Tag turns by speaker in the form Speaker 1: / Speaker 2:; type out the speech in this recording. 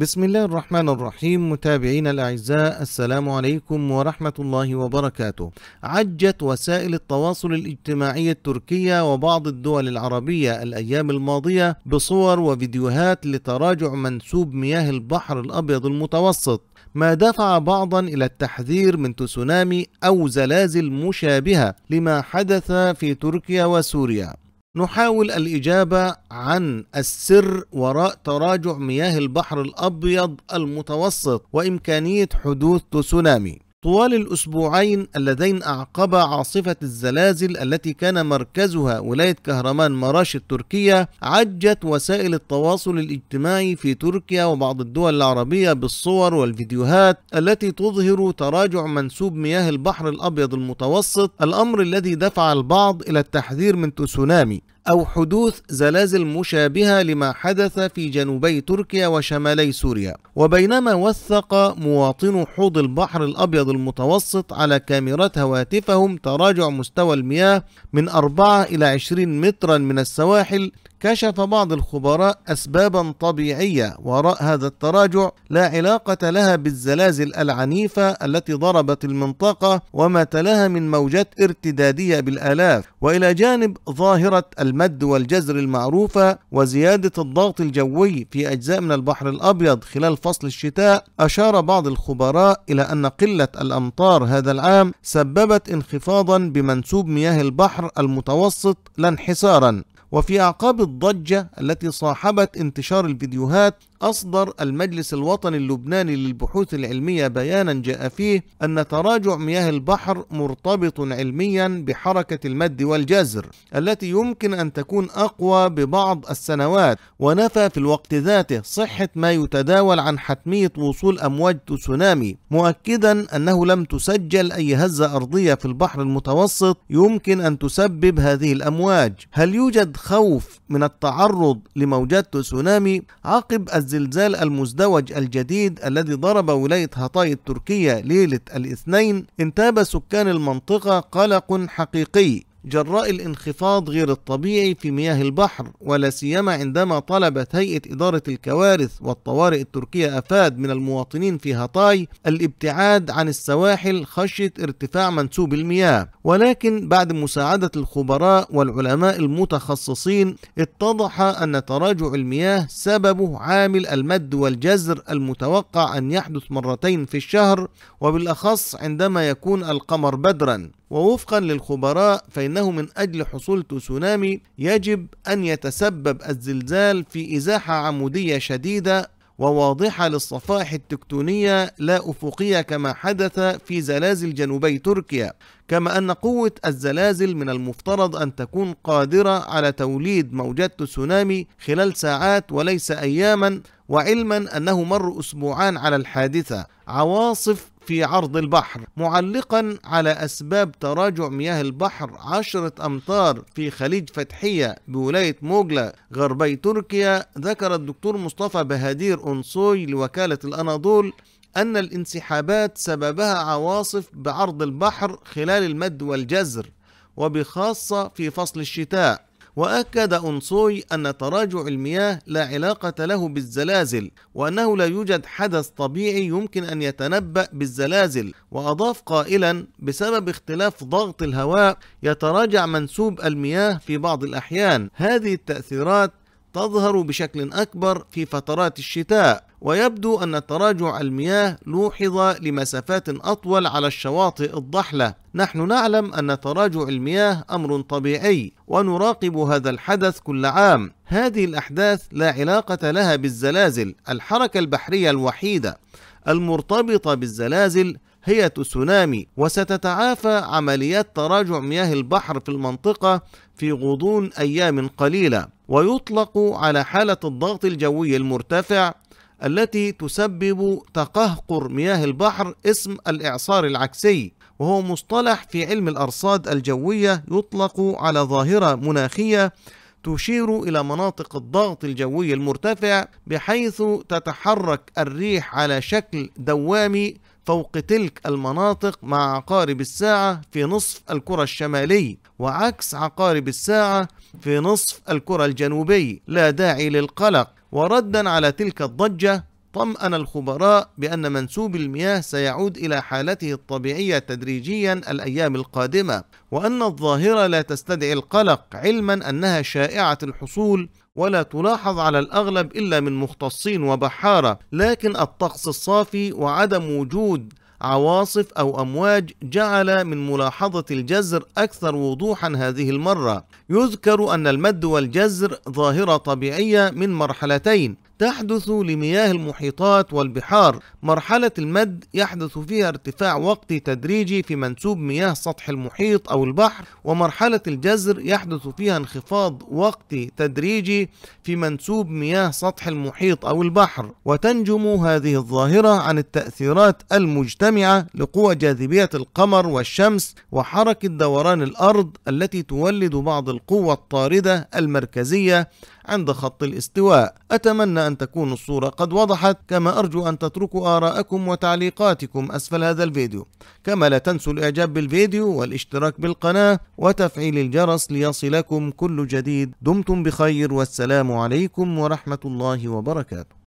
Speaker 1: بسم الله الرحمن الرحيم متابعينا الأعزاء السلام عليكم ورحمة الله وبركاته عجت وسائل التواصل الاجتماعي التركية وبعض الدول العربية الأيام الماضية بصور وفيديوهات لتراجع منسوب مياه البحر الأبيض المتوسط ما دفع بعضا إلى التحذير من تسونامي أو زلازل مشابهة لما حدث في تركيا وسوريا نحاول الإجابة عن السر وراء تراجع مياه البحر الأبيض المتوسط وإمكانية حدوث تسونامي طوال الأسبوعين اللذين أعقبا عاصفة الزلازل التي كان مركزها ولاية كهرمان مراش التركية عجت وسائل التواصل الاجتماعي في تركيا وبعض الدول العربية بالصور والفيديوهات التي تظهر تراجع منسوب مياه البحر الأبيض المتوسط الأمر الذي دفع البعض إلى التحذير من تسونامي أو حدوث زلازل مشابهة لما حدث في جنوبي تركيا وشمالي سوريا وبينما وثق مواطنو حوض البحر الأبيض المتوسط على كاميرات هواتفهم تراجع مستوى المياه من 4 إلى 20 مترا من السواحل كشف بعض الخبراء اسبابا طبيعيه وراء هذا التراجع لا علاقه لها بالزلازل العنيفه التي ضربت المنطقه وما تلاها من موجات ارتداديه بالالاف والى جانب ظاهره المد والجزر المعروفه وزياده الضغط الجوي في اجزاء من البحر الابيض خلال فصل الشتاء اشار بعض الخبراء الى ان قله الامطار هذا العام سببت انخفاضا بمنسوب مياه البحر المتوسط لا انحسارا وفي أعقاب الضجة التي صاحبت انتشار الفيديوهات أصدر المجلس الوطني اللبناني للبحوث العلمية بيانا جاء فيه أن تراجع مياه البحر مرتبط علميا بحركة المد والجزر التي يمكن أن تكون أقوى ببعض السنوات ونفى في الوقت ذاته صحة ما يتداول عن حتمية وصول أمواج تسونامي مؤكدا أنه لم تسجل أي هزة أرضية في البحر المتوسط يمكن أن تسبب هذه الأمواج هل يوجد خوف من التعرض لموجات تسونامي عقب الزلزال المزدوج الجديد الذي ضرب ولاية هطاي التركية ليلة الاثنين انتاب سكان المنطقة قلق حقيقي جراء الانخفاض غير الطبيعي في مياه البحر ولا سيما عندما طلبت هيئة إدارة الكوارث والطوارئ التركية أفاد من المواطنين في هاتاي الابتعاد عن السواحل خشية ارتفاع منسوب المياه ولكن بعد مساعدة الخبراء والعلماء المتخصصين اتضح أن تراجع المياه سببه عامل المد والجزر المتوقع أن يحدث مرتين في الشهر وبالأخص عندما يكون القمر بدرا ووفقا للخبراء فإنه من أجل حصول تسونامي يجب أن يتسبب الزلزال في إزاحة عمودية شديدة وواضحة للصفائح التكتونية لا أفقية كما حدث في زلازل جنوبي تركيا، كما أن قوة الزلازل من المفترض أن تكون قادرة على توليد موجات تسونامي خلال ساعات وليس أياما، وعلما أنه مر أسبوعان على الحادثة، عواصف في عرض البحر معلقا على أسباب تراجع مياه البحر عشرة أمتار في خليج فتحية بولاية موجلة غربي تركيا ذكر الدكتور مصطفى بهادير أنصوي لوكالة الأناضول أن الانسحابات سببها عواصف بعرض البحر خلال المد والجزر وبخاصة في فصل الشتاء وأكد أنصوي أن تراجع المياه لا علاقة له بالزلازل وأنه لا يوجد حدث طبيعي يمكن أن يتنبأ بالزلازل وأضاف قائلا بسبب اختلاف ضغط الهواء يتراجع منسوب المياه في بعض الأحيان هذه التأثيرات تظهر بشكل أكبر في فترات الشتاء ويبدو أن تراجع المياه لوحظ لمسافات أطول على الشواطئ الضحلة نحن نعلم أن تراجع المياه أمر طبيعي ونراقب هذا الحدث كل عام هذه الأحداث لا علاقة لها بالزلازل الحركة البحرية الوحيدة المرتبطة بالزلازل هي تسونامي وستتعافى عمليات تراجع مياه البحر في المنطقة في غضون أيام قليلة ويطلق على حالة الضغط الجوي المرتفع التي تسبب تقهقر مياه البحر اسم الإعصار العكسي وهو مصطلح في علم الأرصاد الجوية يطلق على ظاهرة مناخية تشير إلى مناطق الضغط الجوي المرتفع بحيث تتحرك الريح على شكل دوامي فوق تلك المناطق مع عقارب الساعة في نصف الكرة الشمالي وعكس عقارب الساعة في نصف الكرة الجنوبي لا داعي للقلق وردا على تلك الضجة طمأن الخبراء بأن منسوب المياه سيعود إلى حالته الطبيعية تدريجيا الأيام القادمة وأن الظاهرة لا تستدعي القلق علما أنها شائعة الحصول ولا تلاحظ على الأغلب إلا من مختصين وبحارة لكن الطقس الصافي وعدم وجود عواصف أو أمواج جعل من ملاحظة الجزر أكثر وضوحا هذه المرة يذكر أن المد والجزر ظاهرة طبيعية من مرحلتين تحدث لمياه المحيطات والبحار مرحلة المد يحدث فيها ارتفاع وقتي تدريجي في منسوب مياه سطح المحيط أو البحر ومرحلة الجزر يحدث فيها انخفاض وقتي تدريجي في منسوب مياه سطح المحيط أو البحر وتنجم هذه الظاهرة عن التأثيرات المجتمعة لقوى جاذبية القمر والشمس وحركة دوران الأرض التي تولد بعض القوى الطاردة المركزية عند خط الاستواء أتمنى أن تكون الصورة قد وضحت كما أرجو أن تتركوا آراءكم وتعليقاتكم أسفل هذا الفيديو كما لا تنسوا الإعجاب بالفيديو والاشتراك بالقناة وتفعيل الجرس ليصلكم كل جديد دمتم بخير والسلام عليكم ورحمة الله وبركاته